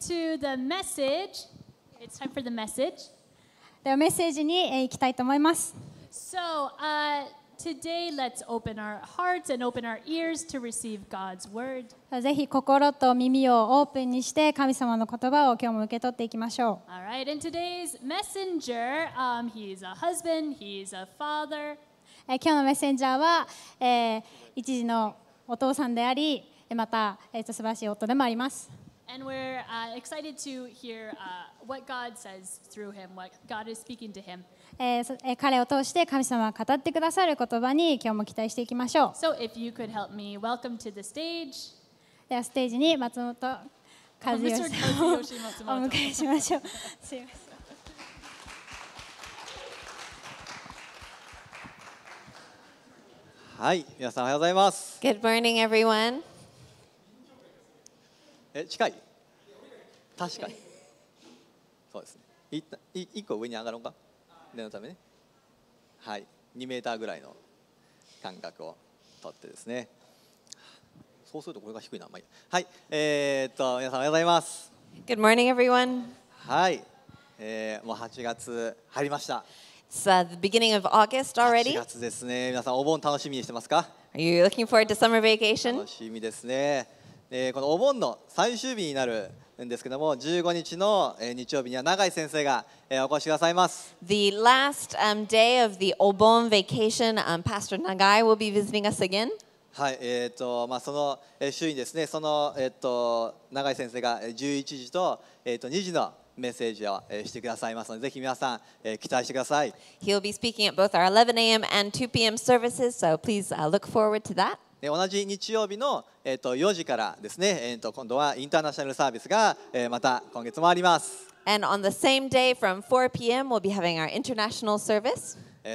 to the message, it's time for the message. ではメッセージに、えー、行きたいと思います。So, uh, today let's open our hearts and open our ears to receive God's word. ぜひ心と耳をオープンにして神様の言葉を今日も受け取っていきましょう。Alright, and today's messenger, um, he's a husband, he's a father. えー、今日のメッセンジャーは、えー、一時のお父さんであり、また、えー、素晴らしい夫でもあります。And we're uh, excited to hear uh, what God says through him, what God is speaking to him. え彼を通して神様が語ってくださる言葉に今日も期待していきましょう。So if you could help me, welcome to the stage. はい、皆さんおはようございます。Good morning, everyone. え近い確かにそうですねいい1個上に上がろうか念のためねはい2メーターぐらいの間隔を取ってですねそうするとこれが低いな、まあ、いいはいえー、っと皆さんおはようございます Good morning everyone はい、えー、もう8月入りました It's、uh, the beginning of August already. 8月ですね。皆さんお盆楽しみにしてますか Are you looking forward to summer vacation? 楽しみですね。えー、このお盆の最終日になるんですけども15日の、日曜日には永井先生が、お越しくださいます。The last、um, day of the お盆 vacation,、um, Pastor Nagai will be visiting us again. はい、えー、とまあその、えー、週にですねそのえー、と永井先生が11時とえー、と2時のメッセージをしてくださいますので、ぜひ皆さん、えー、期待してください。He'll be speaking at both our 11 a.m. and 2 p.m. services, so please、uh, look forward to that. 同じ日曜日の、えー、と4時からですね、えー、と今度はインターナショナルサービスが、えまた今月もあります。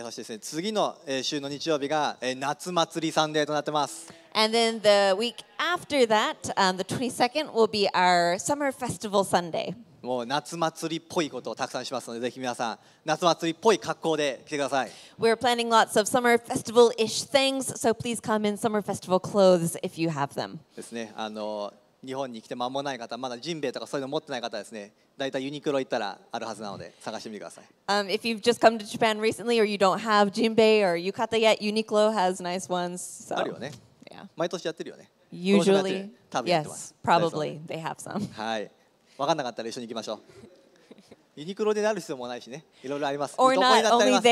そして次の、え週の日曜日が、え夏祭りサンデーとなってます。And then the week after that, um, the 22nd, will be our Summer Festival Sunday. もう夏祭りっぽいことをたくさんしますので、ぜひ皆さん、夏祭りっぽい格好で来てください。We're planning lots of summer festival ish things, so please come in summer festival clothes if you have them. ですね、あの日本に来て間もない方、まだジンベエとかそういうの持ってない方ですね、大体ユニクロ行ったらあるはずなので、探してみてください。Um, if you've just come to Japan recently or you don't have jinbei or yukata yet, Uniqlo has nice ones. So. あるよね。Yeah. 毎年やってるよね。Usually, 多分やってま yes, す。probably they have some. はい。分かんなかったら一緒に行きましょう。ユニクロでなる必要もないしね、いろいろあります。どこになっります。オー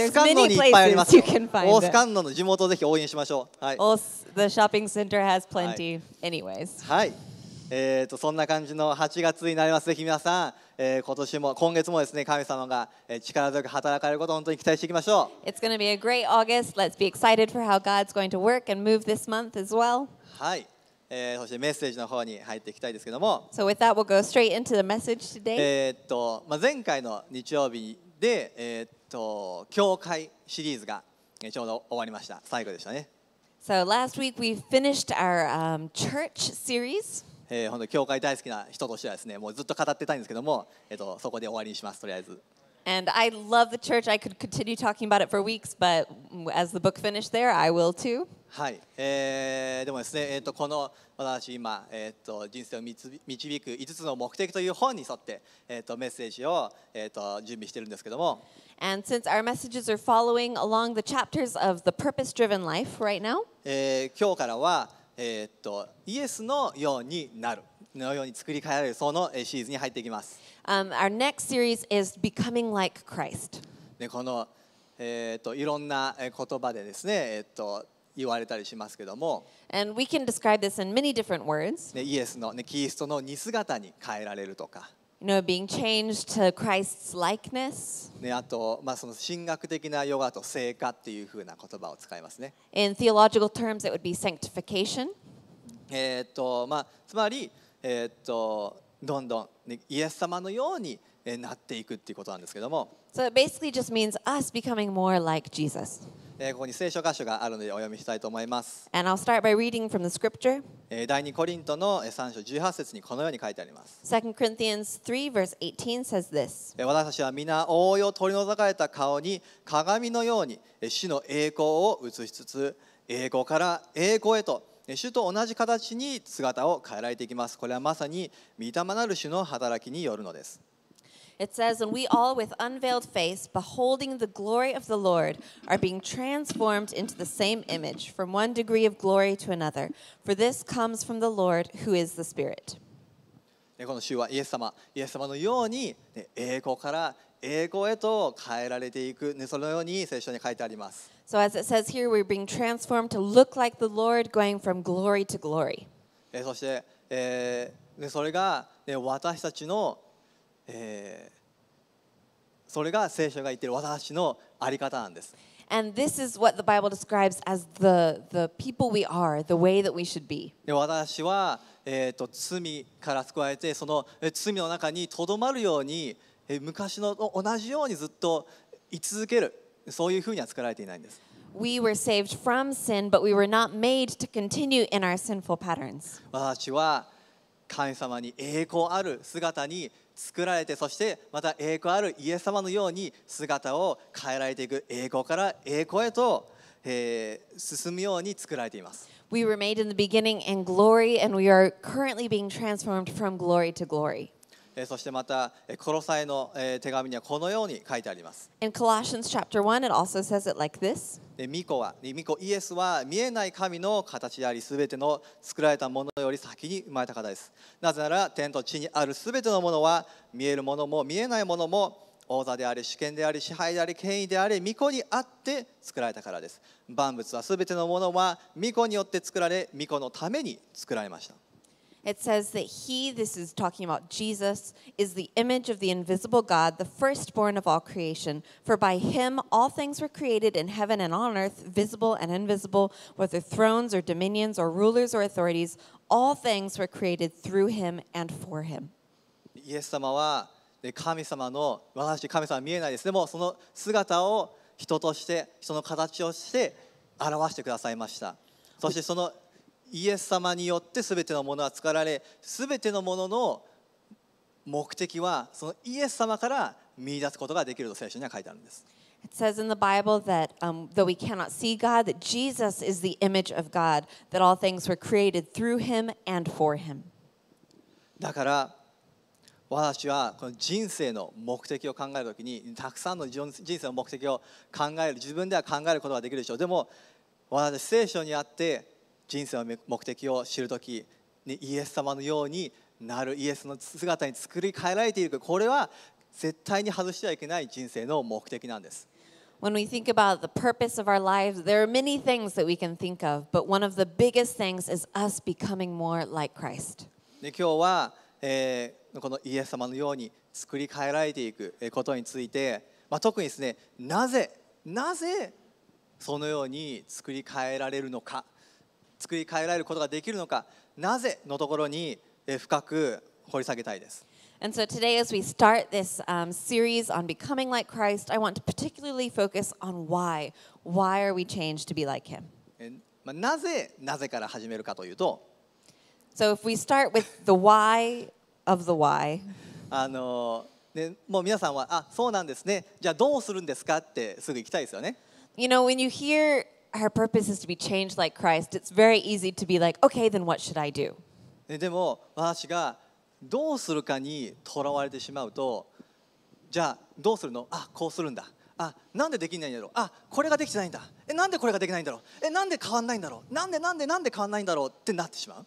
スカンノにいっぱいあります。オースカンの地元をぜひ応援しましょう。はい。The shopping center has plenty, anyways. はい。えー、とそんな感じの8月になりますぜひ皆さん、えー、今年も今月もですね神様が力強く働かれることを本当に期待していきましょう。It's going to be a great August. Let's be excited for how God's going to work and move this month as well. はい。えー、そしてメッセージの方に入っていきたいですけども、so with that, we'll go straight into the message today. えっとまあ、前回の日曜日で、えー、っと教会シリーズがちょうど終わりました。最後でしたね。So last week we finished our、um, church series. えー、本当教会大好きな人としてはですね、もうずっと語ってたいんですけども、えー、っとそこで終わりにします、とりあえず。And I love the church. I could continue talking about it for weeks, but as the book finished there, I will too. はい、えー、でもですね、えーと、この私今、えーと、人生を導く5つの目的という本に沿って、えーと、メッセージを、えー、と準備してるんですけども And since our messages are following along the chapters of the purpose driven life right now、今日からは、えとイエスのようになるのように作り変えられるそのシリーズに入っていきます、um, Our next series is Becoming Like Christ でこの、えといろんな言葉でですね、えと言われたりしますけども、And we can describe this in many different words. ね、イエスの、ね、キリストの似姿に変えられるとか。You know, being changed to Christ's likeness. ね、あと、まあ、その神学的なヨガと聖化っていうふうな言葉を使いますね。In theological terms, it would be sanctification. えっと、まあ、つまり、えっと、どんどん、ね、イエス様のようになっていくっていうことなんですけども。So it basically just means us becoming more like Jesus. えここに聖書箇所があるのでお読みしたいと思います。え第2コリントの3章18節にこのように書いてあります。2 3 verse 18 says this. 私たちは皆、大いを取り除かれた顔に鏡のように主の栄光を映しつつ、栄光から栄光へと主と同じ形に姿を変えられていきます。これはまさに御霊なる主の働きによるのです。It says, And we all, with unveiled face, beholding the glory of the Lord, are being transformed into the same image, from one degree of glory to another. For this comes from the Lord, who is the Spirit. この主はイエス様、イエス様のように、ね、栄光から英語へと変えられていく、ね、そのように聖書に書いてあります。So as it says here, we're being transformed to look like the Lord, going from glory to glory. そして、えー、それが、ね、私たちのえー、それが聖書が言っている私のあり方なんです。And this is what the Bible describes as the, the people we are, the way that we should be. 私は、えーと、罪から救われて、その罪の中にとどまるように、え昔の同じようにずっと居続ける、そういうふには作られていないんです。We were saved from sin, but we were not made to continue in our sinful patterns. 私は神様に栄光ある姿に作られてそしてまた栄光あるイエス様のように姿を変えられていく栄光から栄光へと、えー、進むように作られています。We were made in the beginning in glory, and we are currently being transformed from glory to glory. そしてまた、コロサイの手紙にはこのように書いてあります。In Colossians chapter 1, it also says it like this. ミコは、ミコイエスは見えない神の形であり、すべての作られたものより先に生まれた方です。なぜなら、天と地にあるすべてのものは、見えるものも見えないものも、王座であり、主権であり、支配であり、権威であり、ミコにあって作られたからです。万物はすべてのものはミコによって作られ、ミコのために作られました。It says that he, this is talking about Jesus, is the image of the invisible God, the firstborn of all creation. For by him all things were created in heaven and on earth, visible and invisible, whether thrones or dominions or rulers or authorities, all things were created through him and for him. イエス様は神様の私神様は見えないですでもその姿を人として人の形をして表してくださいましたそしてそのイエス様によって全てのものは作られ全てのものの目的はそのイエス様から見出すことができると聖書には書いてあるんです。It says in the Bible that um, though we cannot see God, that Jesus is the image of God, that all things were created through him and for him. だから私はこの人生の目的を考えるときにたくさんの人生の目的を考える自分では考えることができるでしょうでも私聖書にあって人生の目的を知る時にイエス様のようになるイエスの姿に作り変えられているこれは絶対に外してはいけない人生の目的なんです。When we think about the purpose of our lives, there are many things that we can think of, but one of the biggest things is us becoming more like Christ. で今日は、えー、このイエス様のように作り変えられていくことについて、まあ、特にですねなぜなぜそのように作り変えられるのか作り変えられることができるのかなぜのところに深く掘り下げたいです。And so today, as we start this um, series on becoming like Christ, I want to particularly focus on why. Why are we changed to be like Him? まあ、なぜなぜから始めるかというと、so、if we start with the why of the why, あの、ね、もう皆さんは、あそうなんですね、じゃあどうするんですかってすぐ行きたいですよね。You know, when you hear our purpose is to be changed like Christ, it's very easy to be like, okay, then what should I do? でも私がどうするかにとらわれてしまうと、じゃあどうするのあこうするんだ。あなんでできないんだろうあこれができてないんだ。えなんでこれができないんだろうえなんで変わんないんだろうなんでなんでなんで変わんないんだろうってなってしまう。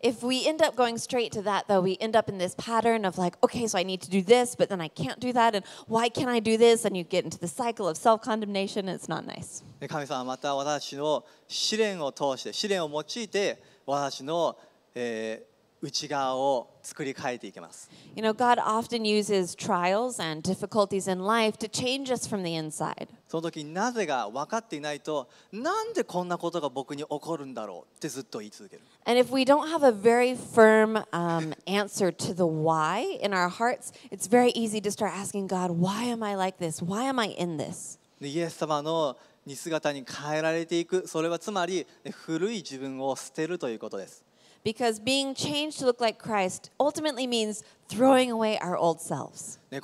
if we end up going straight to that, though, we end up in this pattern of like, okay, so I need to do this, but then I can't do that, and why can't I do this? And you get into the cycle of self condemnation, and it's not nice. 神様はまた私の試練を通して、試練を用いて、私の、えー内側を作り変えていきます。You know, God often uses trials and difficulties in life to change us from the inside. その時なぜが分かっていないと、なんでこんなことが僕に起こるんだろうってずっと言い続ける。And if we don't have a very firm、um, answer to the why in our hearts, it's very easy to start asking God, why am I like this? Why am I in this? でイエス様のに姿に変えられていく、それはつまり古い自分を捨てるということです。because being changed to look like Christ ultimately means throwing away our old selves. and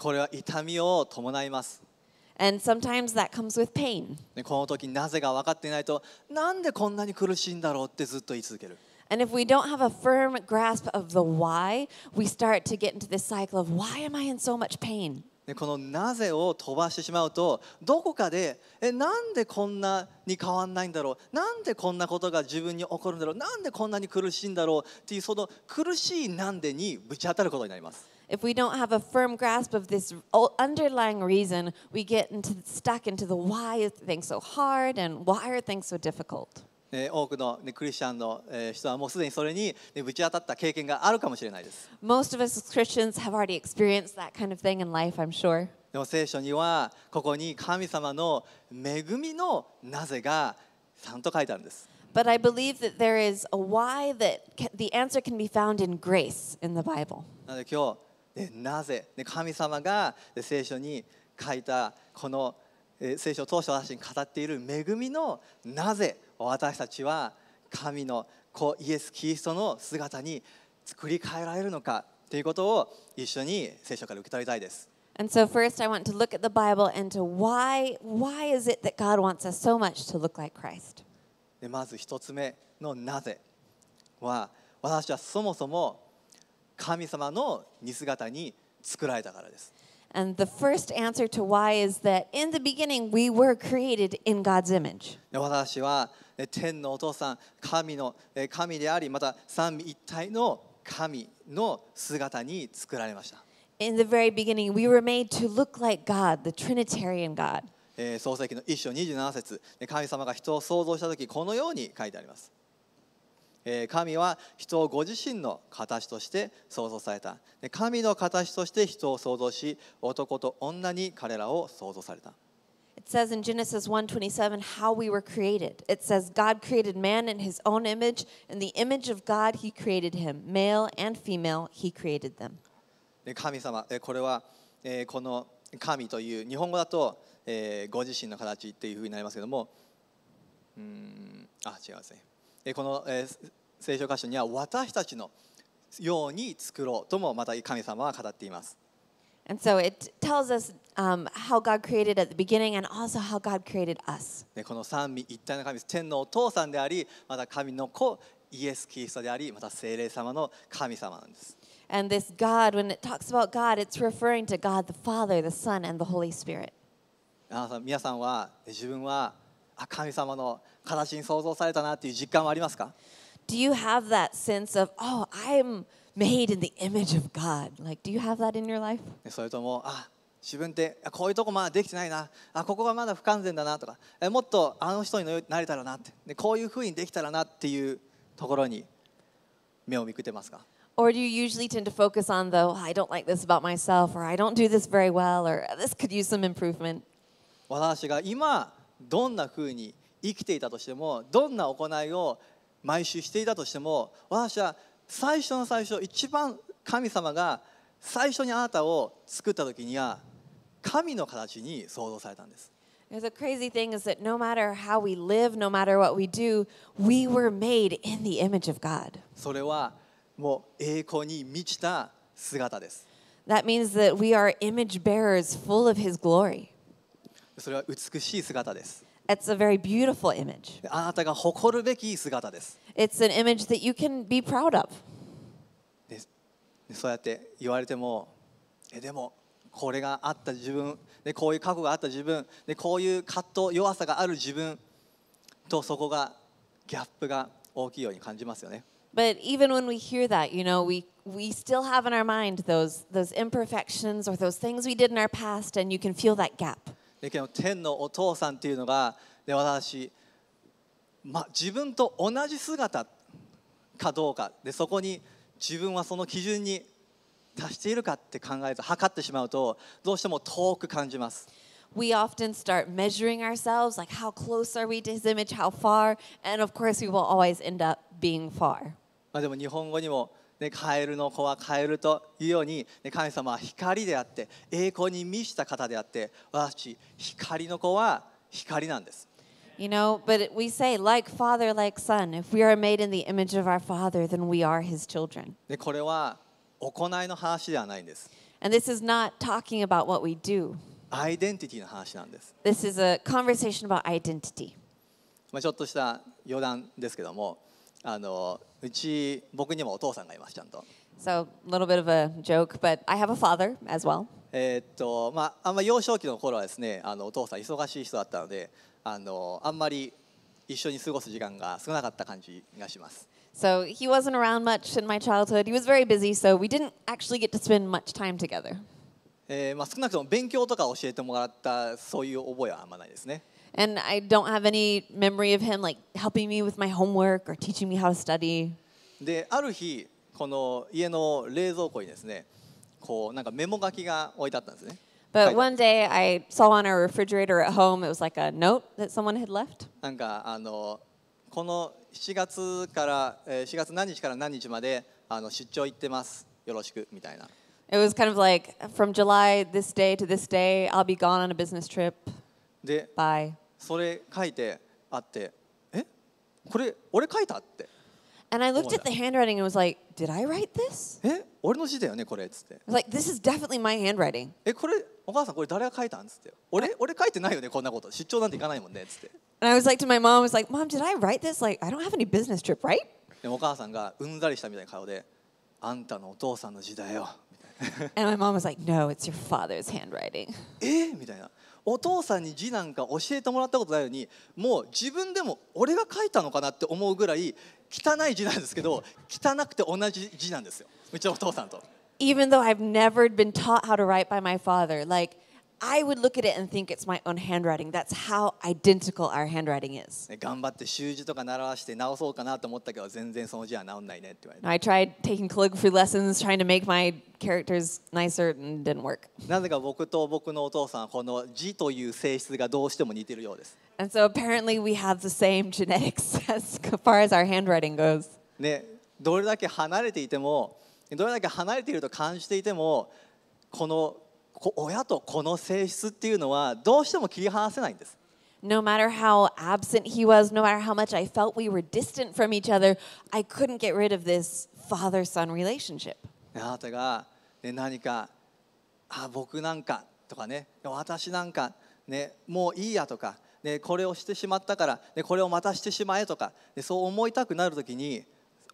sometimes that comes with pain. And if we don't have a firm grasp of the why, we start to get into this cycle of why am I in so much pain? でこの「なぜ」を飛ばしてしまうとどこかでえなんでこんなに変わんないんだろうなんでこんなことが自分に起こるんだろうなんでこんなに苦しいんだろうっていうその苦しい「なんで」にぶち当たることになります。If we don't have a firm grasp of this underlying reason, we get into, stuck into the why is things so hard and why are things so difficult. え多くの、ね、クリスチャンの、え人はもうすでにそれに、ね、ぶち当たった経験があるかもしれないです。Most of us Christians have already experienced that kind of thing in life, I'm sure. でも聖書にはここに神様の恵みのなぜがちゃんと書いてあるんです。But I believe that there is a why that the answer can be found in grace in the Bible. なので今日、ね、なぜ、ね、神様が聖書に書いたこの聖書当初私に語っている恵みのなぜ私たちは神の子イエス・キリストの姿に作り変えられるのかということを一緒に聖書から受け取りたいです。And so first I want to look at the Bible and to why why is it that God wants us so much to look like Christ? でまず一つ目のなぜは私はそもそも神様の似姿に作られたからです。And the first answer to why is that in the beginning we were created in God's image. 私は天のお父さん、神の神であり、また三位一体の神の姿に作られました。In the very beginning, we were made to look like God, the Trinitarian God. 創世記の一章27節、神様が人を創造した時このように書いてあります。神は人をご自身の形として創造された神の形として人を創造し男と女に彼らを創造された It says in Genesis 1:27 how we were created. It says God created man in his own image, in the image of God he created him, male and female he created them. 神様、これはこの神という日本語だとご自身の形っていうふうになりますけども、うん、あ違いますね。この聖書箇所には私たちのように作ろうともまた神様は語っています。And so it tells us um, how God created at the beginning and also how God created us. この三位一体の神、天のお父さんであり、また神の子、イエス・キリストであり、また聖霊様の神様です。And this God, when it talks about God, it's referring to God the Father, the Son, and the Holy Spirit. 皆さんは自分は神様の形に創造されたなっていう実感はありますか Do you have that sense of, oh, I'm made in the image of God? Like, do you have that in your life? それとも、あ自分ってこういうとこまだできてないなあここがまだ不完全だなとかえもっとあの人になれたらなってでこういうふうにできたらなっていうところに目を見くってますか Or do you usually tend to focus on the, oh, I don't like this about myself, or I don't do this very well, or this could use some improvement? 私が今どんなふうに生きていたとしてもどんな行いを毎週していたとしても私は最初の最初一番神様が最初にあなたを作った時には神の形に創造されたんです。There's a crazy thing is that no matter how we live, no matter what we do, we were made in the image of God. それはもう栄光に満ちた姿です。That means that we are image bearers full of His glory. それは美しい姿です。It's a very beautiful image. あなたが誇るべき姿です。It's an image that you can be proud of. そうやって言われても、えでもこれがあった自分で、こういう過去があった自分で、こういう葛藤、弱さがある自分とそこがギャップが大きいように感じますよね。But even when we hear that, you know, we, we still have in our mind those, those imperfections or those things we did in our past, and you can feel that gap. だけど天のお父さんというのが、ね、私、まあ、自分と同じ姿かどうかでそこに自分はその基準に達しているかって考えると測ってしまうとどうしても遠く感じます。we often start measuring ourselves, like how close are we to his image, how far, and of course we will always end up being far. まあでも日本語にもね、カエルの子はカエルというように、ね、神様は光であって栄光に満ちた方であって私光の子は光なんです。You know, but we say, like father, like son, if we are made in the image of our father, then we are his children. でこれは行いの話ではないんです。And this is not talking about what we do. アイデンティティの話なんです。This is a conversation about identity. まあちょっとした余談ですけども。あのうち僕にもお父さんがいますちゃんと。So a little bit of a joke, but I have a father as well. えっとまああんま幼少期の頃はですねあのお父さん忙しい人だったのであのあんまり一緒に過ごす時間が少なかった感じがします。So he wasn't around much in my childhood. He was very busy, so we didn't actually get to spend much time together. えまあ、少なくとも勉強とか教えてもらったそういう覚えはあんまないですね。And I don't have any memory of him like helping me with my homework or teaching me how to study. で、ある日、この家の冷蔵庫にですね、こうなんかメモ書きが置いてあったんですね。But one day I saw on our refrigerator at home, it was like a note that someone had left. なんかあのこの7月からえー4月何日から何日まであの出張行ってます。よろしくみたいな。It was kind of like from July this day to this day, I'll be gone on a business trip. で、Bye. それ書いてあってえこれ俺書いたって And I looked at the handwriting and was like, did I write this? え俺の字だよねこれっつって I was like, this is definitely my handwriting. えこれお母さんこれ誰が書いたんつって俺俺書いてないよねこんなこと出張なんて行かないもんねっつって And I was like to my mom, I was like, Mom, did I write this? Like, I don't have any business trip, right? でもお母さんがうんざりしたみたいな顔であんたのお父さんの字だよ And my mom was like, No, it's your father's handwriting. えみたいなお父さんに字なんか教えてもらったことないのにもう自分でも俺が書いたのかなって思うぐらい汚い字なんですけど汚くて同じ字なんですようちのお父さんと。Even though I've never been taught how to write by my father, like I would look at it and think it's my own handwriting. That's how identical our handwriting is. I tried taking calligraphy lessons, trying to make my characters nicer, and didn't work. And so apparently we have the same genetics as far as our handwriting goes. ね、どれだけ離れていても、どれだけ離れていると感じていても、この親と子の性質っていうのはどうしても切り離せないんです。No matter how absent he was, no matter how much I felt we were distant from each other, I couldn't get rid of this father son relationship. あなたが、ね、何か、あ、僕なんかとかね、私なんか、ね、もういいやとか、ね、これをしてしまったから、ね、これをまたしてしまえとか、ね、そう思いたくなるときに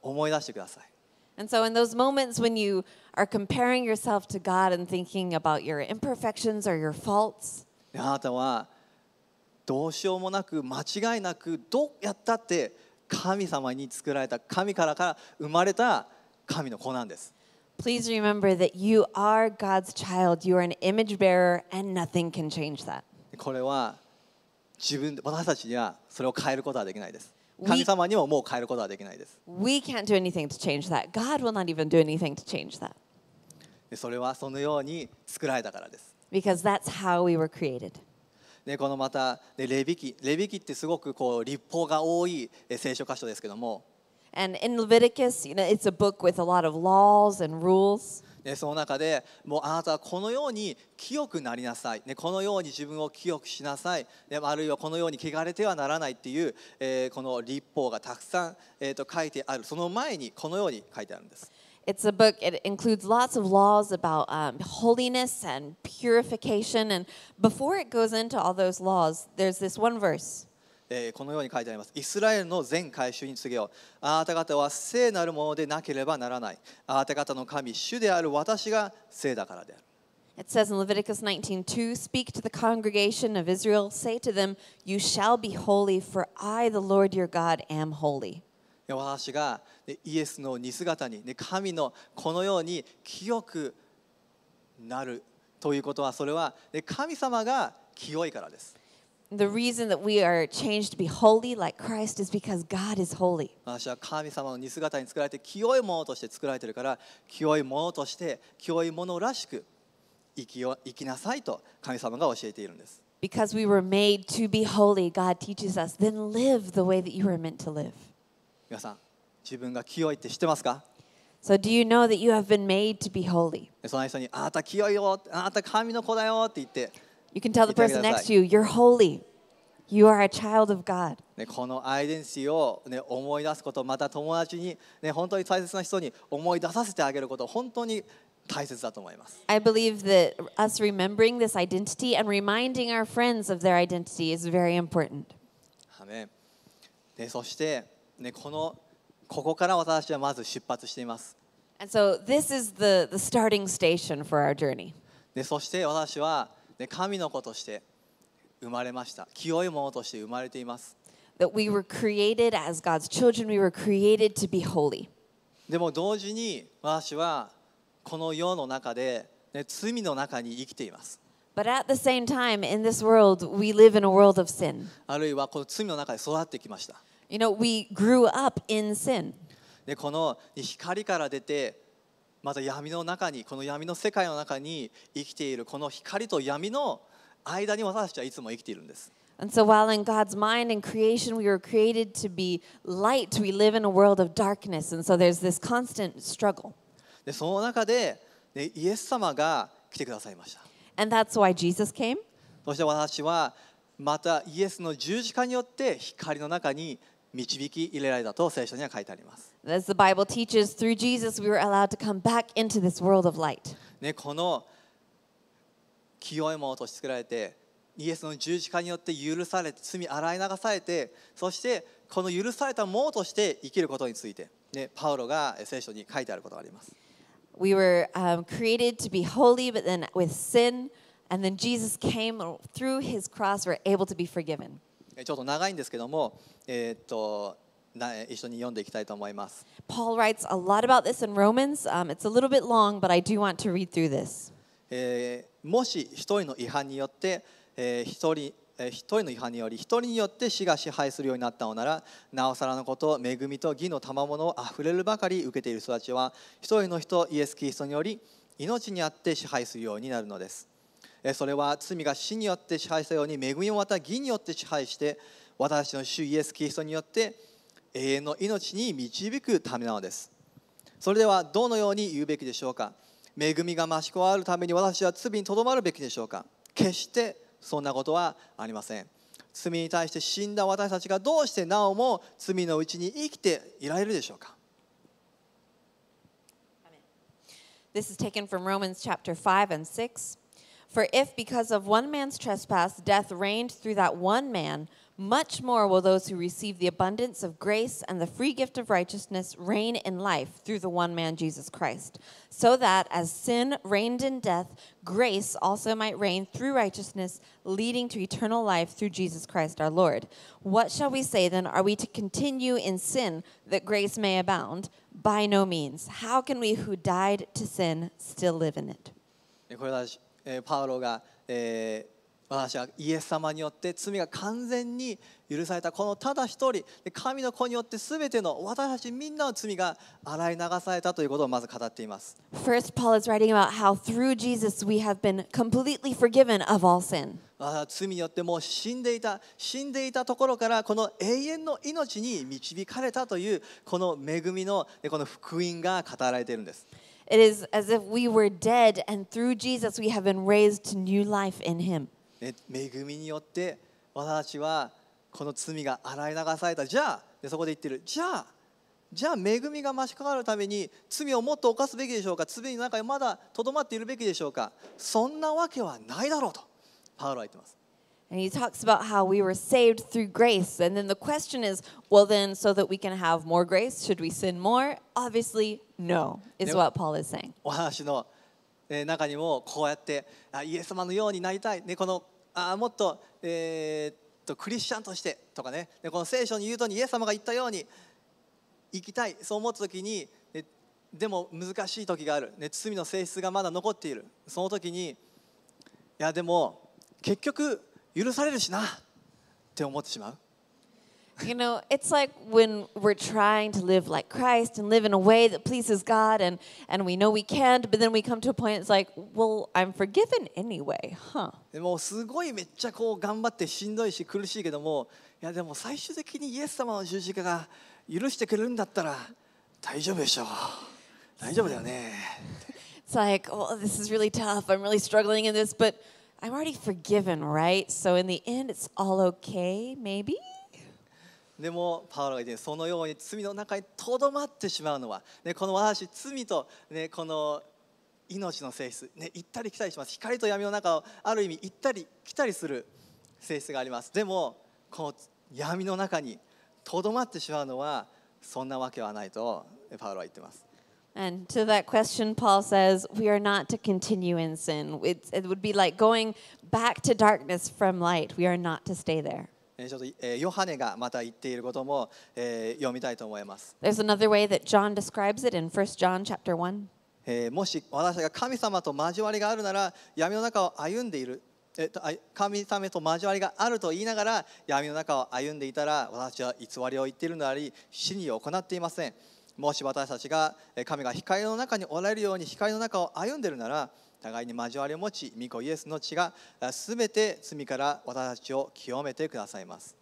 思い出してください。And so, in those moments when you are comparing yourself to God and thinking about your imperfections or your faults, あなたはどうしようもなく間違いなくどうやったって神様に作られた神からから生まれた神の子なんです。Please remember that you are God's child. You are an image bearer and nothing can change that. これは自分私たちにはそれを変えることはできないです。神様にももう変えることはできないです。We can't do anything to change that. God will not even do anything to change that. それはそのように作られたからです。Because that's how we were created. ね、このまた、ね、レビキレビキってすごくこう立法が多い聖書箇所ですけども。And in Leviticus, you know, it's a book with a lot of laws and rules. ね、その中でもうあなたはこのように清くなりなさい、ね、このように自分を清くしなさい、ね、あるいはこのように汚れてはならないっていう、えー、この立法がたくさん、えー、と書いてあるその前にこのように書いてあるんです。It's a book, it includes lots of laws about um, holiness and purification. And before it goes into all those laws, there's this one verse. えこのように書いてありますイスラエルの全改宗に告げようあなた方は聖なるものでなければならないあなた方の神主である私が聖だからである It says in Leviticus 19:2, Speak to the congregation of Israel, say to them, You shall be holy, for I, the Lord your God, am holy. 私がイエスの似姿に神のこのように清くなるということはそれは神様が清いからです。The reason that we are changed to be holy like Christ is because God is holy. 私は神様の似姿に作られて清いものとして作られてるから清いものとして清いものらしく生きよ生きなさいと神様が教えているんです。Because we were made to be holy, God teaches us, then live the way that you were meant to live. 皆さん、自分が清いって知ってますか So do you know that you have been made to be holy? その人にあなた清いよ、あなた神の子だよって言って。You can tell the person next to you, you're holy. You are a child of God. ね、このアイデンティティを、ね、思い出すこと、また友達に、ね、本当に大切な人に思い出させてあげること、本当に大切だと思います。I believe that us remembering this identity and reminding our friends of their identity is very important. ね、そして、ね、このここから私はまず出発しています。And so this is the, the starting station for our journey. ね、そして私はで神の子として生まれました清いものとして生まれています That we were created as God's children, we were created to be holy. でも同時に私はこの世の中で、ね、罪の中に生きています But at the same time, in this world, we live in a world of sin. あるいはこの罪の中で育ってきました You know, we grew up in sin. でこの光から出てまた闇の中にこの闇の世界の中に生きているこの光と闇の間に私たちはいつも生きているんです。And so while in God's mind and creation we were created to be light, we live in a world of darkness. And so there's this constant struggle. でその中で、ね、イエス様が来てくださいました。And that's why Jesus came. そして私はまたイエスの十字架によって光の中に導き入れられたと聖書には書いてあります。As the Bible teaches, through Jesus we were allowed to come back into this world of light. ね、この清いものとして作られて、イエスの十字架によって許されて、罪洗い流されて、そしてこの許されたものとして生きることについて、ね、パウロが聖書に書いてあることがあります。We were、um, created to be holy, but then with sin, and then Jesus came through his cross, we're able to be forgiven. ちょっと長いんですけども、えっと一緒に読んでいきたいと思います。Paul writes a lot about this in Romans.、Um, it's a little bit long, but I do want to read through this. えー、もし一人の違反によって、えー、一人一人の違反により一人によって死が支配するようになったのならなおさらのこと恵みと義の賜物をあふれるばかり受けている人たちは一人の人イエス・キリストにより命にあって支配するようになるのです。それは罪が死によって支配したように恵みもまた義によって支配して私の主イエス・キリストによって永遠の命に導くためなのですそれではどのように言うべきでしょうか恵みが増し加わるために私は罪にとどまるべきでしょうか決してそんなことはありません罪に対して死んだ私たちがどうしてなおも罪のうちに生きていられるでしょうか This is taken from Romans chapter 5 and 6. For if because of one man's trespass death reigned through that one man, much more will those who receive the abundance of grace and the free gift of righteousness reign in life through the one man, Jesus Christ. So that as sin reigned in death, grace also might reign through righteousness, leading to eternal life through Jesus Christ our Lord. What shall we say then? Are we to continue in sin that grace may abound? By no means. How can we who died to sin still live in it? パウロが、えー、私はイエス様によって罪が完全に許されたこのただ一人神の子によって全ての私たちみんなの罪が洗い流されたということをまず語っています。First, Paul is writing about how through Jesus we have been completely forgiven of all sin. 罪によってもう死んでいた死んでいたところからこの永遠の命に導かれたというこの恵みのこの福音が語られているんです。It is as if we were dead, and through Jesus, we have been raised to new life in Him. じゃあ、じゃあ、恵みが増しかかるために罪をもっと犯すべきでしょうか罪の中にまだとどまっているべきでしょうかそんなわけはないだろうとパウロは言ってます。And he talks about how we were saved through grace. And then the question is, well, then, so that we can have more grace, should we sin more? Obviously, no, is what Paul is saying. お話中にもこうやってあイエス様のようになりたい、ね、このあもっと,、えー、っとクリスチャンとしてとかねこの聖書に言うとにイエス様が言ったように生きたいそう思った時に、ね、でも難しい時がある、ね、罪の性質がまだ残っているその時にいやでも結局許されるしなって思ってしまう。You know, it's like when we're trying to live like Christ and live in a way that pleases God, and, and we know we can't, but then we come to a point, it's like, well, I'm forgiven anyway, huh? it's like, well, this is really tough. I'm really struggling in this, but i m already forgiven, right? So in the end, it's all okay, maybe? でもパウロが言ってそのように罪の中にとどまってしまうのは、ね、この私罪と、ね、この命の性質、ね、行ったり来たりします光と闇の中をある意味行ったり来たりする性質がありますでもこの闇の中にとどまってしまうのはそんなわけはないとパウロは言ってます And to that question, Paul says, We are not to continue in sin. It, it would be like going back to darkness from light. We are not to stay there. Eh, eh, There's another way that John describes it in 1 John chapter 1. えー、もし私が神様と交わりがあるなら闇の中を歩んでいる、えっと、神様と交わりがあると言いながら闇の中を歩んでいたら私は偽りを言っているのであり死に行っていません。Eh, もし私たちが神が光の中におられるように光の中を歩んでるなら互いに交わりを持ち御子イエスの血が全て罪から私たちを清めてくださいます。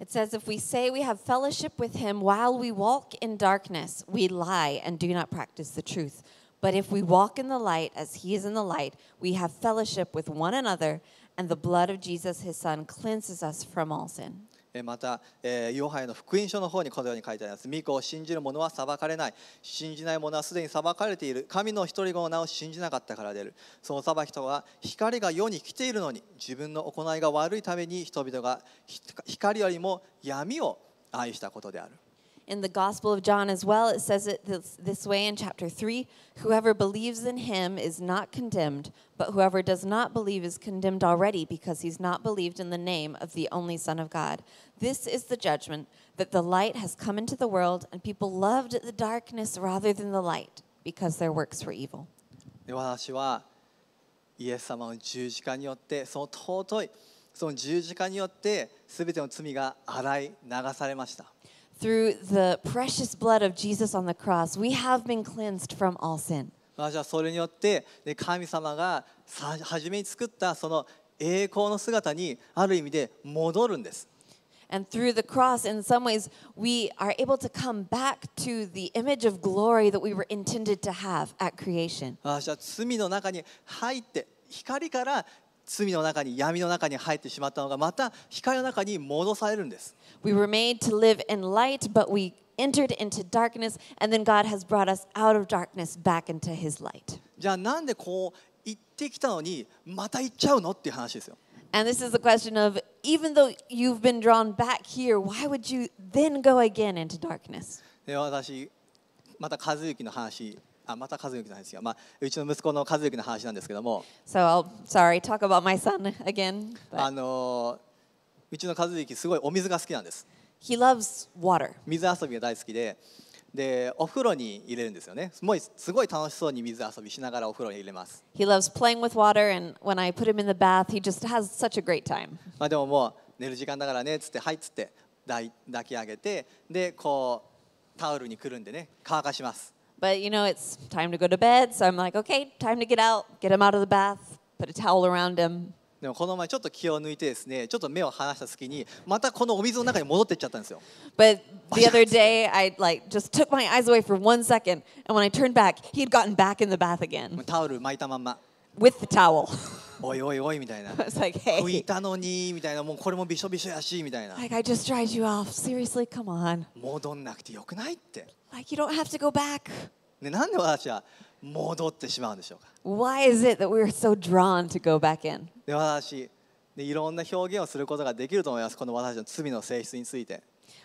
It says, if we say we have fellowship with him while we walk in darkness, we lie and do not practice the truth. But if we walk in the light as he is in the light, we have fellowship with one another, and the blood of Jesus, his son, cleanses us from all sin. また、えー、ヨハネの福音書の方にこのように書いてあります。御子を信じる者は裁かれない。信じない者はすでに裁かれている。神の一人子の名を信じなかったから出る。その裁きとは、光が世に来ているのに、自分の行いが悪いために人々が光よりも闇を愛したことである。in the Gospel of John as well, it says it this, this, way in chapter 3 Whoever believes in him is not condemned, but whoever does not believe is condemned already because he's not believed in the name of the only Son of God. This is the judgment that the light has come into the world, and people loved the darkness rather than the light because their works were evil. 私はイエス様の十字架によってその尊いその十字架によって全ての罪が洗い流されました。through the precious blood of Jesus on the cross, we have been cleansed from all sin. And through the cross, in some ways, we are able to come back to the image of glory that we were intended to have at creation. 私は罪の中に入って光から罪の中に闇の中に入ってしまったのがまた光の中に戻されるんです。We were made to live in light, but we entered into darkness, and then God has brought us out of darkness back into His light. じゃあなんでこう行ってきたのにまた行っちゃうのっていう話ですよ。And this is the question of even though you've been drawn back here, why would you then go again into darkness? で私また和之の話あまた和之さんですよ、まあ、うちの息子の和之の話なんですけども So sorry, talk about my son again. あ But のうちの和之すごいお水が好きなんです he loves water. 水遊びが大好きででお風呂に入れるんですよねすごいすごい楽しそうに水遊びしながらお風呂に入れます、He loves playing with water, and when I put him in the bath, he just has such a great time. まあ、でももう寝る時間だからねっつってはいっつって抱い抱き上げてでこうタオルにくるんでね乾かします But you know, it's time to go to bed, so I'm like, okay, time to get out, get him out of the bath, put a towel around him. でもこの前ちょっと気を抜いてですね、ちょっと目を離した隙に、またこのお水の中に戻ってっちゃったんですよ。But the other day, I like just took my eyes away for one second, and when I turned back, he had gotten back in the bath again タオル巻いたまんま。with the towel. おいおいおいみたいな。I was like, 拭 hey, いたのにみたいな、もうこれもびしょびしょやしみたいな。like I just dried you off. Seriously, come on. 戻んなくてよくないって。Like you don't have to go back. ね、なんで私は戻ってしまうんでしょうか Why is it that we're a so drawn to go back in? で私でいろんな表現をすることができると思いますこの私の罪の性質について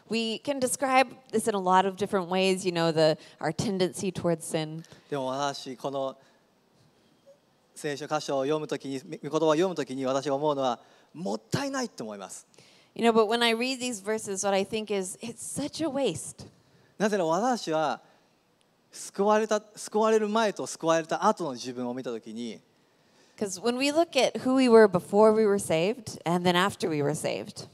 We can describe this in a lot of different ways, you know, the, our tendency towards sin. でも私この聖書箇所を読むときに言葉を読むときに私が思うのはもったいないと思います You know, but when I read these verses, what I think is it's such a waste. なぜなら私は救われた救われる前と救われた後の自分を見たときに Because when we look at who we were before we were saved and then after we were saved,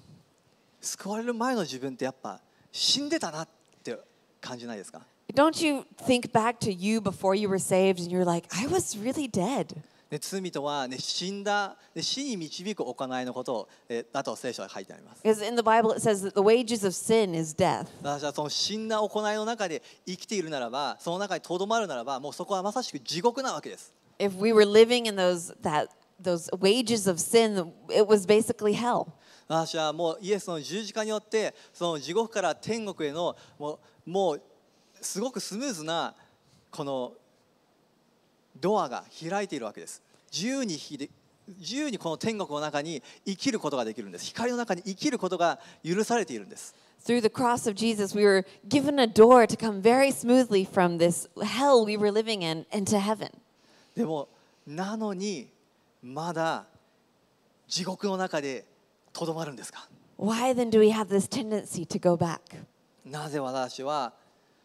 救われる前の自分ってやっぱ死んでたなって感じないですか don't you think back to you before you were saved and you're like, I was really dead? ね、罪とは、ね、死んだ、ね、死に導く行いのことを、えだと聖書は書いてあります。私はその死んだ行いの中で生きているならば、その中にとどまるならば、もうそこはまさしく地獄なわけです。If we were living in those, that, those wages of sin, it was basically hell. 私はもうイエスの十字架によってその地獄から天国へのもうもうすごくスムーズなこのドアが開いているわけです自由に自由にこの天国の中に生きることができるんです光の中に生きることが許されているんです Through the cross of Jesus, we were given a door to come very smoothly from this hell we were living in into heaven. でも、なのに、まだ地獄の中でとどまるんですか Why then do we have this tendency to go back? なぜ私は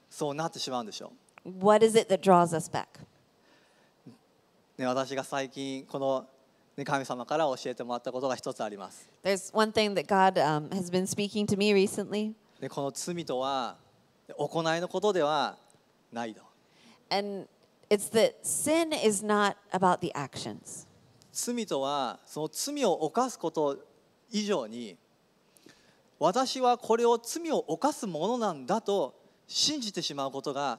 そうなってしまうんでしょう What is it that draws us back? ね、私が最近この、ね、神様から教えてもらったことが一つあります。There's one thing that God、um, has been speaking to me recently. でこの罪とは行いのことではないと。And it's that sin is not about the actions. 罪とはその罪を犯すこと以上に私はこれを罪を犯すものなんだと信じてしまうことが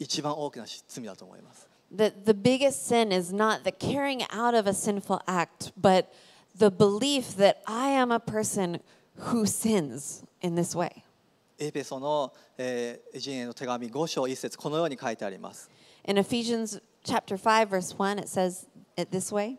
一番大きな罪だと思います。the, the biggest sin is not the carrying out of a sinful act, but the belief that I am a person who sins in this way. エペソの、えー、人への手紙5章1節このように書いてあります。In Ephesians chapter 5 verse 1 it says it this way.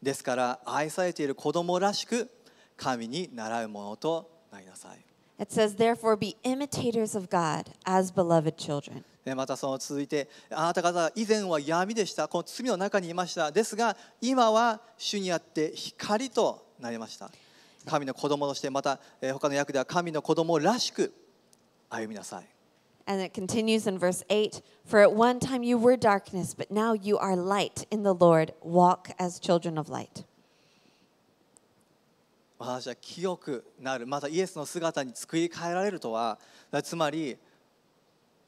ですから愛されている子供らしく神に習うものとなりなさい。It says therefore be imitators of God as beloved children. またその続いてあなた方は以前は闇でしたこの罪の中にいましたですが今は主にあって光となりました神の子供としてまた他の役では神の子供らしく歩みなさい And it continues in verse 8 For at one time you were darkness, but now you are light in the Lord. Walk as children of light. 私は清くなる、またイエスの姿に作り変えられるとは、つまり、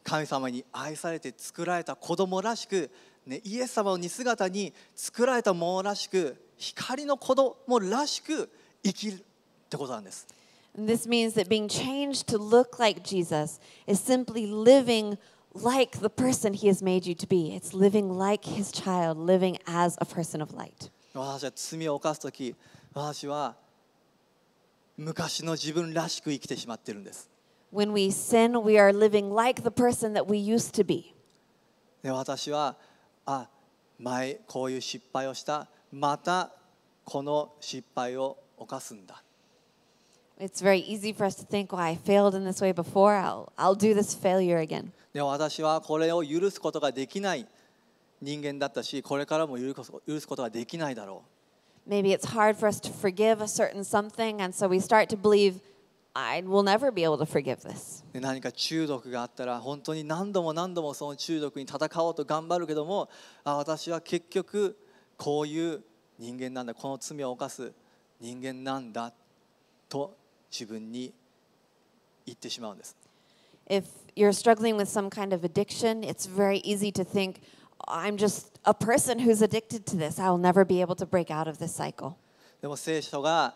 神様に愛されて作られた子供らしく、ね、イエス様の似姿に作られたものらしく光の子供らしく生きるってことなんです。This means that being changed to look like Jesus is simply living like the person he has made you to be. It's living like his child, living as a person of light. 私は罪を犯すとき、私は昔の自分らしく生きてしまっているんです。When we sin, we are living like the person that we used to be. で私はあ前こういう失敗をしたまたこの失敗を犯すんだ。It's very easy for us to think, well, I failed in this way before, I'll, I'll do this failure again. で私はこれを許すことができない人間だったし、これからも許すことができないだろう。Maybe it's hard for us to forgive a certain something, and so we start to believe I will never be able to forgive this. 何か中毒があったら本当に何度も何度もその中毒に戦おうと頑張るけどもあ私は結局こういう人間なんだこの罪を犯す人間なんだと自分に言ってしまうんです。If you're struggling with some kind of addiction, it's very easy to think, I'm just a person who's addicted to this. I will never be able to break out of this cycle. でも聖書が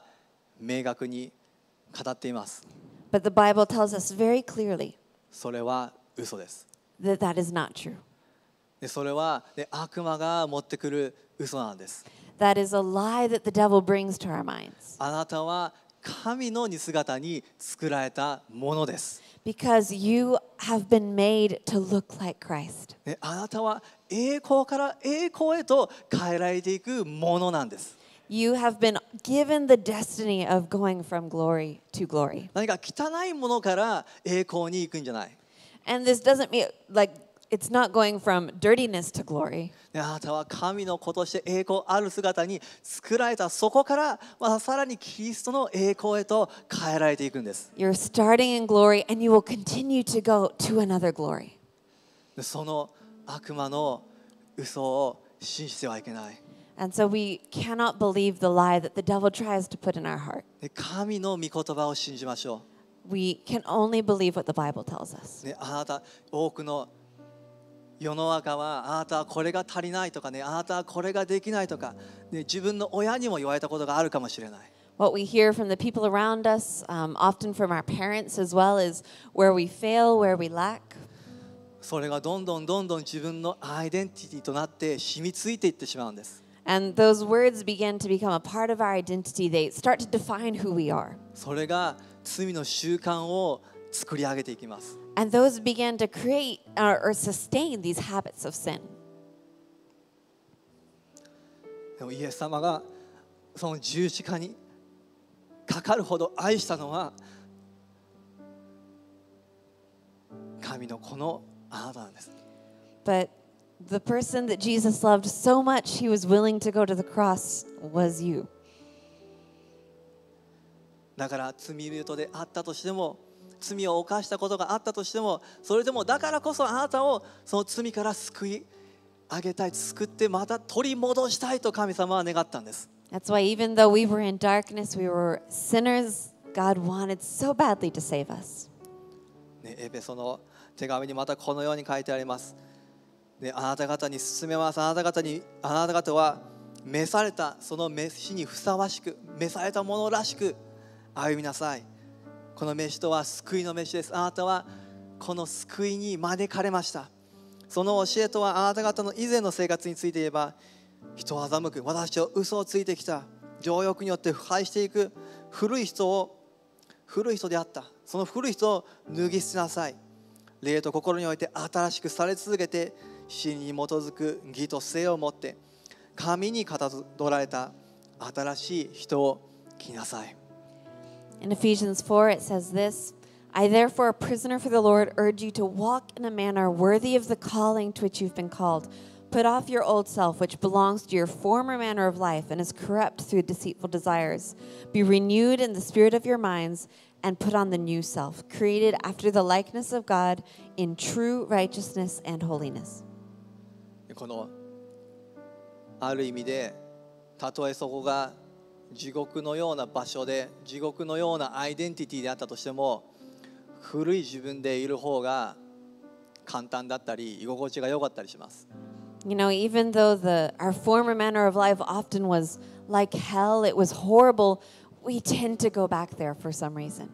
明確に語っています。But the Bible tells us very clearly それは嘘です。That that is not true. でそれはで悪魔が持ってくる嘘なんです。That is a lie that the devil brings to our minds. あなたは神の似姿に作られたものです。Because you have been made to look like Christ. あなたは栄光から栄光へと変えられていくものなんです。you have been given the destiny of going from glory to glory. And this doesn't mean like it's not going from dirtiness to glory. あなたは神の子として栄光ある姿に造られたそこから、まあさらにキリストの栄光へと変えられていくんです。are starting in glory and you will continue to go to another glory. その悪魔の嘘を信じてはいけない。and so we cannot believe the lie that the devil tries to put in our heart. We can only believe what the Bible tells us. What we hear from the people around us, um, often from our parents as well, is where we fail, where we lack. それがどんどんどんどん自分のアイデンティティとなって染みついていってしまうんです。and those words begin to become a part of our identity. They start to define who we are. And those begin to create or, uh, or sustain these habits of sin. But. the person that Jesus loved so much he was willing to go to the cross was you. だから罪人であったとしても罪を犯したことがあったとしてもそれでもだからこそあなたをその罪から救い上げたい救ってまた取り戻したいと神様は願ったんです。That's why even though we were in darkness, we were sinners, God wanted so badly to save us. ね、エペソの手紙にまたこのように書いてあります。であなた方に進めますあなた方にあなた方は召されたその飯にふさわしく召されたものらしく歩みなさいこの飯とは救いの飯ですあなたはこの救いに招かれましたその教えとはあなた方の以前の生活について言えば人を欺く私を嘘をついてきた情欲によって腐敗していく古い人を古い人であったその古い人を脱ぎ捨てなさい霊と心において新しくされ続けて真に基づく義と性を持って神にかたどられた新しい人を着なさい。In Ephesians 4 it says this I therefore, a prisoner for the Lord, urge you to walk in a manner worthy of the calling to which you've been called. Put off your old self, which belongs to your former manner of life and is corrupt through deceitful desires. Be renewed in the spirit of your minds and put on the new self, created after the likeness of God in true righteousness and holiness. このある意味でたとえそこが地獄のような場所で地獄のようなアイデンティティであったとしても古い自分でいる方が簡単だったり居心地が良かったりします。You know, even though the, our former manner of life often was like hell, it was horrible, we tend to go back there for some reason.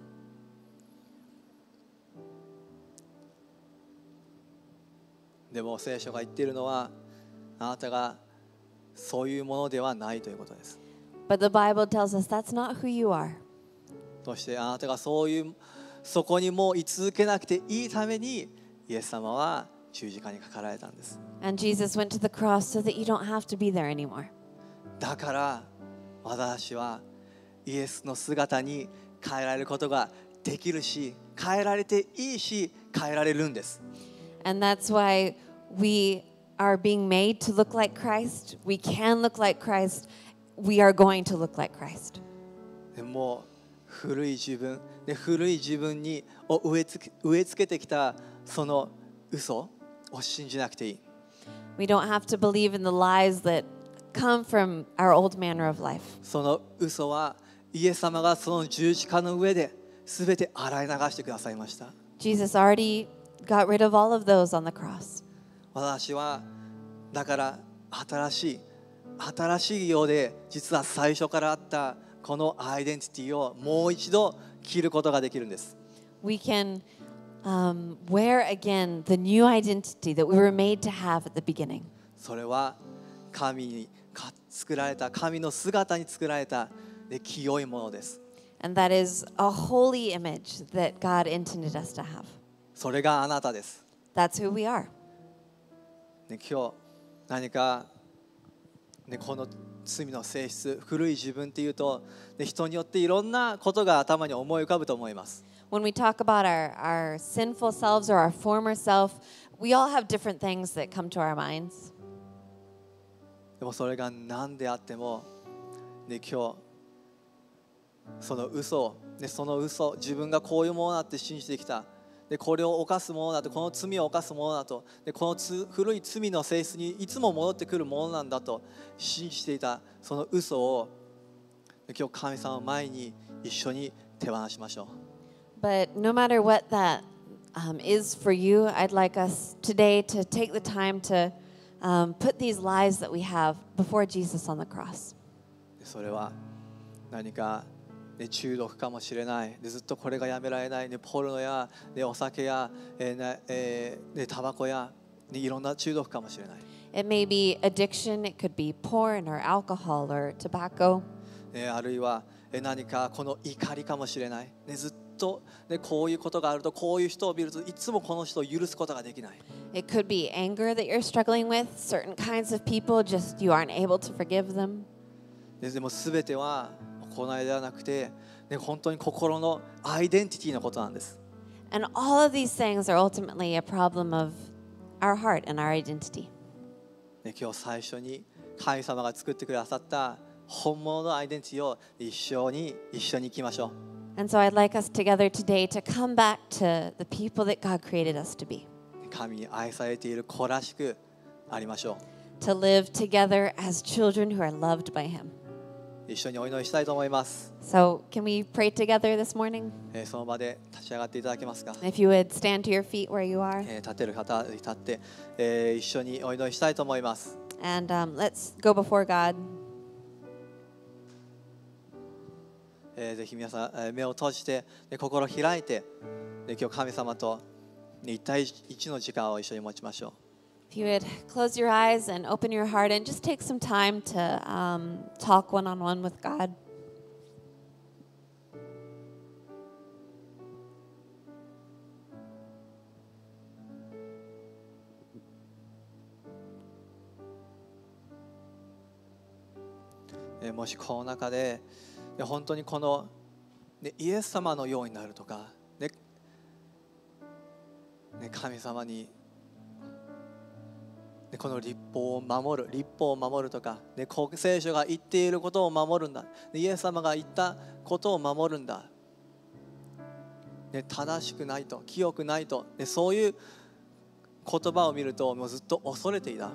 でも聖書が言っているのはあなたがそういうものではないということです。But the Bible tells us that's not who you are. そしてあなたがそういうそこにもう居続けなくていいためにイエス様は十字架にかかられたんです。And Jesus went to the cross so that you don't have to be there anymore. だから私はイエスの姿に変えられることができるし変えられていいし変えられるんです。And that's why we are being made to look like Christ. We can look like Christ. We are going to look like Christ. もう古い自分で古い自分にを植えつけ植え付けてきたその嘘を信じなくていい。We don't have to believe in the lies that come from our old manner of life. その嘘はイエス様がその十字架の上で全て洗い流してくださいました。Jesus already got rid of all of those on the cross. 私はだから新しい新しいようで実は最初からあったこのアイデンティティをもう一度着ることができるんです。We can um, wear again the new identity that we were made to have at the beginning. それは神に作られた神の姿に作られたで清いものです。And that is a holy image that God intended us to have. それがあなたです。That's who we are. ね、今日何か、ね、この罪の性質古い自分っていうと、ね、人によっていろんなことが頭に思い浮かぶと思います。When we talk about our, our sinful selves or our former self, we all have different things that come to our minds. でもそれが何であっても、ね、今日その嘘を、ね、その嘘自分がこういうものだって信じてきた。でこれを犯すものだとこの罪を犯すものだとでこの古い罪の性質にいつも戻ってくるものなんだと信じていたその嘘を今日神様前に一緒に手放しましょう。But no matter what that um, is for you, I'd like us today to take the time to um, put these lies that we have before Jesus on the cross. それは何かね、中毒かもしれない、ね、ずっとこれがやめられない、ね、ポルノや、ね、お酒や、えーなえーね、タバコや、ね、いろんな中毒かもしれない。It may be addiction, it could be porn or alcohol or tobacco. ね、あるいは、えー、何かこの怒りかもしれない。ね、ずっと、ね、こういうことがあるとこういう人を見るといつもこの人を許すことができない。It could be anger that you're struggling with, certain kinds of people, just you aren't able to forgive them. ででも全ては行いではなくて、ね、本当に心のアイデンティティのことなんです。And all of these things are ultimately a problem of our heart and our identity. ね、今日最初に神様が作ってくださった本物のアイデンティティを一緒に一緒に行きましょう。And so I'd like us together today to come back to the people that God created us to be. 神に愛されている子らしくありましょう。To live together as children who are loved by Him. 一緒にお祈りしたいと思います。So, can we pray together this morning? えー、その場で立ち上がっていただけますか If you would stand to your feet where you are. えー、立てる方立って、えー、一緒にお祈りしたいと思います。And、um, let's go before God. えー、ぜひ皆さん、えー、目を閉じて、で心を開いて、で今日神様と一対一の時間を一緒に持ちましょう。If you would close your eyes and open your heart and just take some time to um, talk one on one with God. もしこの中で本当にこのイエス様のようになるとか、ね、神様にでこの立法を守る立法を守るとかで聖書が言っていることを守るんだでイエス様が言ったことを守るんだで正しくないと清くないとでそういう言葉を見るともうずっと恐れていた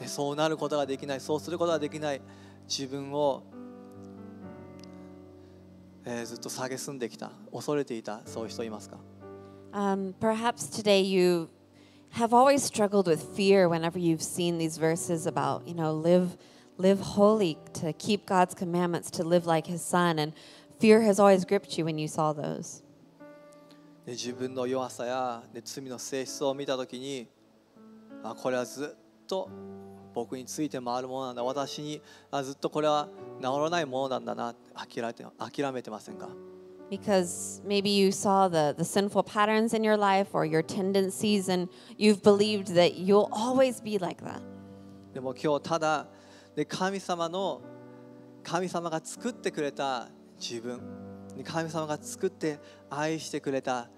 でそうなることができないそうすることができない自分を、えー、ずっと蔑んできた恐れていたそういう人いますか、um, Perhaps today you have always struggled with fear whenever you've seen these verses about, you know, live live holy, to keep God's commandments, to live like his son and fear has always gripped you when you saw those. 自分の弱さや、ね、罪の性質を見たときにあこれはずっと僕について回るものなんだ私にあずっとこれは治らないものなんだな諦めて諦めてませんか because maybe you saw the, the sinful patterns in your life or your tendencies and you've believed that you'll always be like that. でも今日ただで神様の神様が作ってくれた自分神様が作って愛してくれた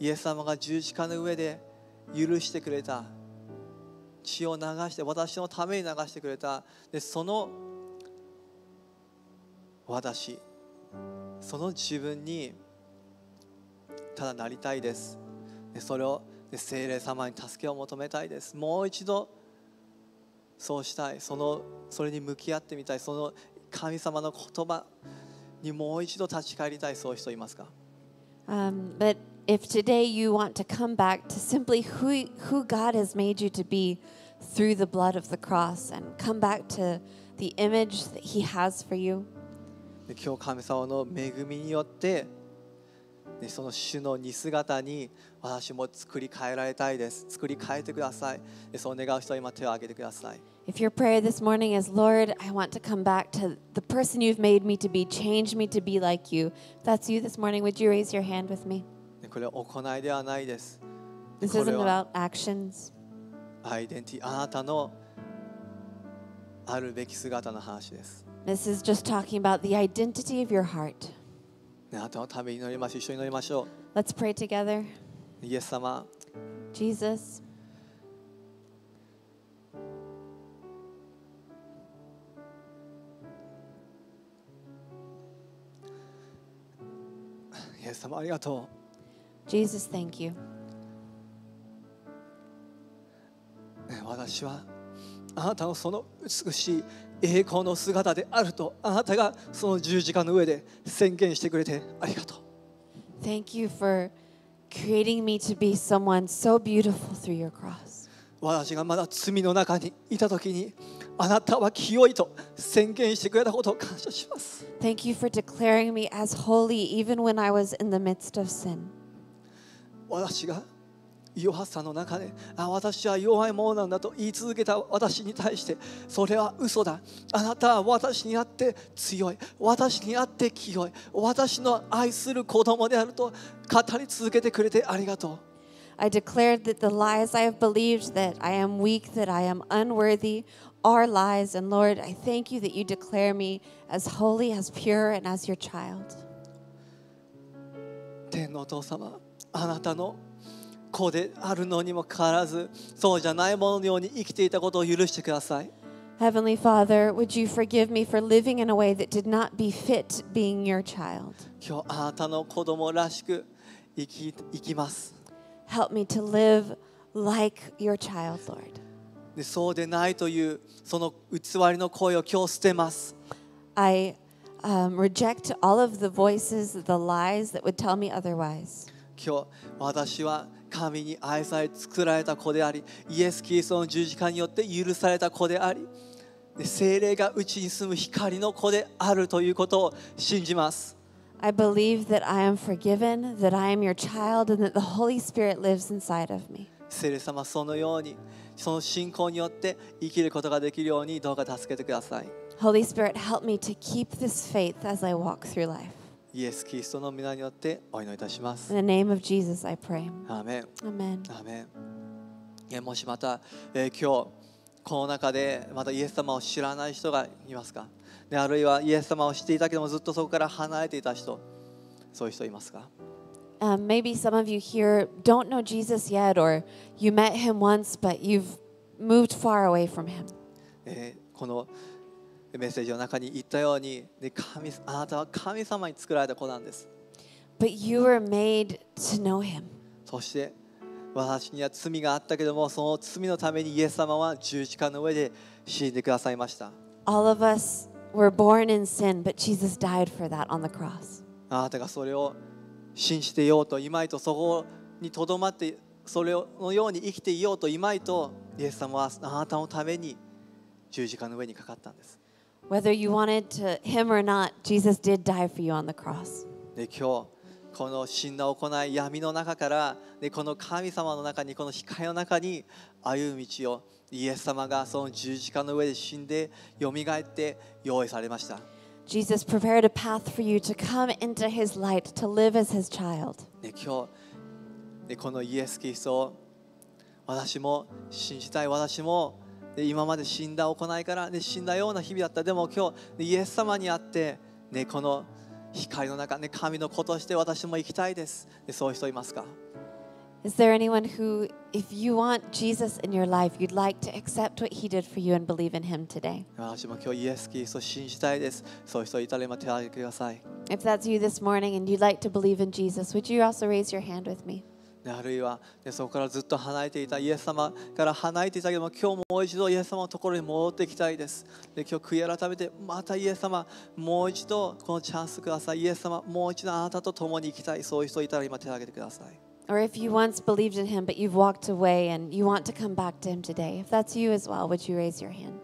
イエス様が十字架の上で許してくれた血を流して私のために流してくれたでその私その自分にただなりたいですでそれを精霊様に助けを求めたいですもう一度そうしたいそのそれに向き合ってみたいその神様の言葉にもう一度立ち返りたいそういう人いますか、um, But if today you want to come back to simply who, who God has made you to be through the blood of the cross and come back to the image that He has for you で今日神様の恵みによってでその主の似姿に私も作り変えられたいです。作り変えてください。でそう願う人は今手を挙げてください。If your prayer this morning is, Lord, I want to come back to the person you've made me to be, change me to be like you. If that's you this morning, would you raise your hand with me? これは行いではないです。This isn't about actions. アイデンティあなたのあるべき姿の話です。This is just talking about the identity of your heart. let Let's pray together. う。イエス様、Jesus, イエス様ありがと Jesus, thank you. あなたのその美しい栄光の姿であるとあなたがその十字架の上で宣言してくれてありがとう。Thank you for creating me to be someone so beautiful through your cross. 私がまだ罪の中にいたときにあなたは清いと宣言してくれたことを感謝します。Thank you for declaring me as holy even when I was in the midst of sin. 私が弱さの中で私は弱いものなんだと言い続けた私に対してそれは嘘だあなたは私にあって強い私にあって清い私の愛する子供であると語り続けてくれてありがとう I declared that the lies I have believed, that I am weak, that I am unworthy, are lies. And Lord, I thank you that you declare me as holy, as pure, and as your child. 天のお父様、あなたの子であるのにもかかわらずそうじゃないもののように生きていたことを許してください Heavenly Father, would you forgive me for living in a way that did not befit being your child? 今日あなたの子供らしく生き生きます Help me to live like your child, Lord. でそうでないというその偽りの声を今日捨てます I、um, reject all of the voices, the lies that would tell me otherwise. 今日私は神に愛され作られた子でありイエス・キリストの十字架によって許された子であり精霊がうちに住む光の子であるということを信じます。I believe that I am forgiven, that I am your child, and that the Holy Spirit lives inside of me. Holy Spirit, help me to keep this faith as I walk through life. イエス・キリストの皆によってお祈りいたします。In the name of Jesus, I pray. アーメン。アーメン。アーメン。もしまた、えー、今日この中でまたイエス様を知らない人がいますか、であるいはイエス様を知っていたけどもずっとそこから離れていた人そういう人いますか Um, maybe some of you here don't know Jesus yet, or you met him once, but you've moved far away from him. このメッセージの中に言ったように、神あなたは神様に作られた子なんです。But you were made to know him. そして私には罪があったけどもその罪のためにイエス様は十字架の上で死んでくださいました。All of us were born in sin, but Jesus died for that on the cross. あなたがそれを信じていようと、今いとそこにとどまって、それのように生きていようと、今いとイエス様はあなたのために十字架の上にかかったんです。Whether you wanted to, him or not, Jesus did die for you on the cross. で今日この死んだ行い闇の中からでこの神様の中にこの光の中に歩む道をイエス様がその十字架の上で死んでよみがえって用意されました。Jesus prepared a path for you to come into his light, to live as his child. で今日でこのイエス・キリストを私も信じたい私もで今まで死んだ行いから、ね、死んだような日々だったでも今日、イエス様に会って、ね、この光の中、ね、神の子として私も生きたいです。でそういう人いますか Is there anyone who, if you want Jesus in your life, you'd like to accept what He did for you and believe in Him today? If that's you this morning and you'd like to believe in Jesus, would you also raise your hand with me? あるいはそこからずっと離れていたイエス様から離れていたけども今日もう一度イエス様のところに戻っていきたいですで今日悔い改めてまたイエス様もう一度このチャンスくださいイエス様もう一度あなたと共に生きたいそういう人いたら今手を挙げてください Or if you once believed in him but you've walked away and you want to come back to him today if that's you as well would you raise your hand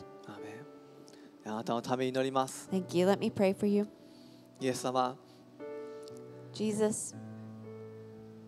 あなたのために祈ります Thank you let me pray for you イエス様 Jesus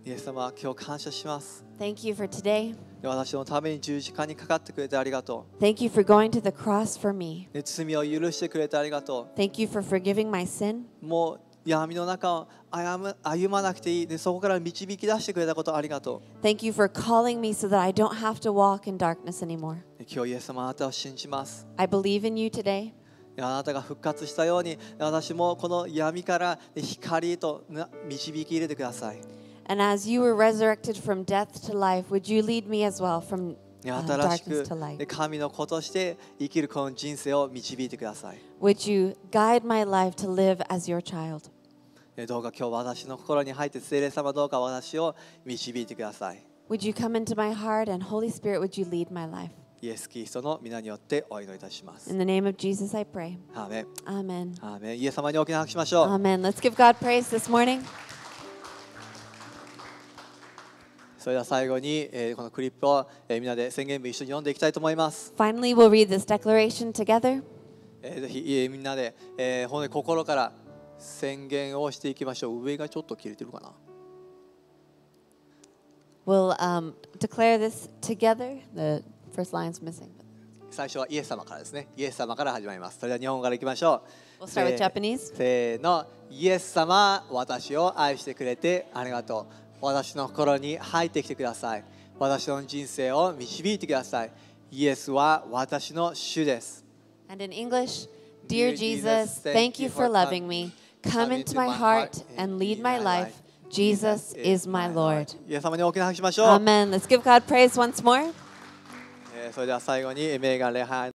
イエス様、今日感謝します。Thank you for today. 私のために十字架にかかってくれてありがとう。Thank you for going to the cross for me. 罪を許してくれてありがとう。Thank you for forgiving my sin. もう闇の中を歩む歩まなくていいでそこから導き出してくれたことありがとう。Thank you for calling me so that I don't have to walk in darkness anymore. 今日イエス様あなたを信じます。I believe in you today. あなたが復活したように私もこの闇から光と導き入れてください。And as you were resurrected from death to life, would you lead me as well from uh, to Would you guide my life to live as your child? Would you come into my heart and Holy Spirit, would you lead my life? イエス・キリストの皆によってお祈りいたします。In the name of Jesus, I pray. アーメン。アーメン。イエス様に大きな拍手しましょう。アーメン。Let's give God praise this morning. それでは最後に、えー、このクリップを、えー、みんなで宣言文一緒に読んでいきたいと思います。Finally, we'll read this declaration together. えー、ぜひ、えー、みんなで、えー、本当に心から宣言をしていきましょう。上がちょっと切れてるかな。We'll、um, declare this together. The first line's missing. 最初はイエス様からですね。イエス様から始まります。それでは日本からいきましょう。We'll、start with Japanese. せーの、イエス様、私を愛してくれてありがとう。私の心に入ってきてください私の人生を導いてくださいイエスは私の主です And in English, Dear Jesus, thank you for loving me. Come into my heart and lead my life. Jesus is my Lord. Amen. Let's give God praise once more.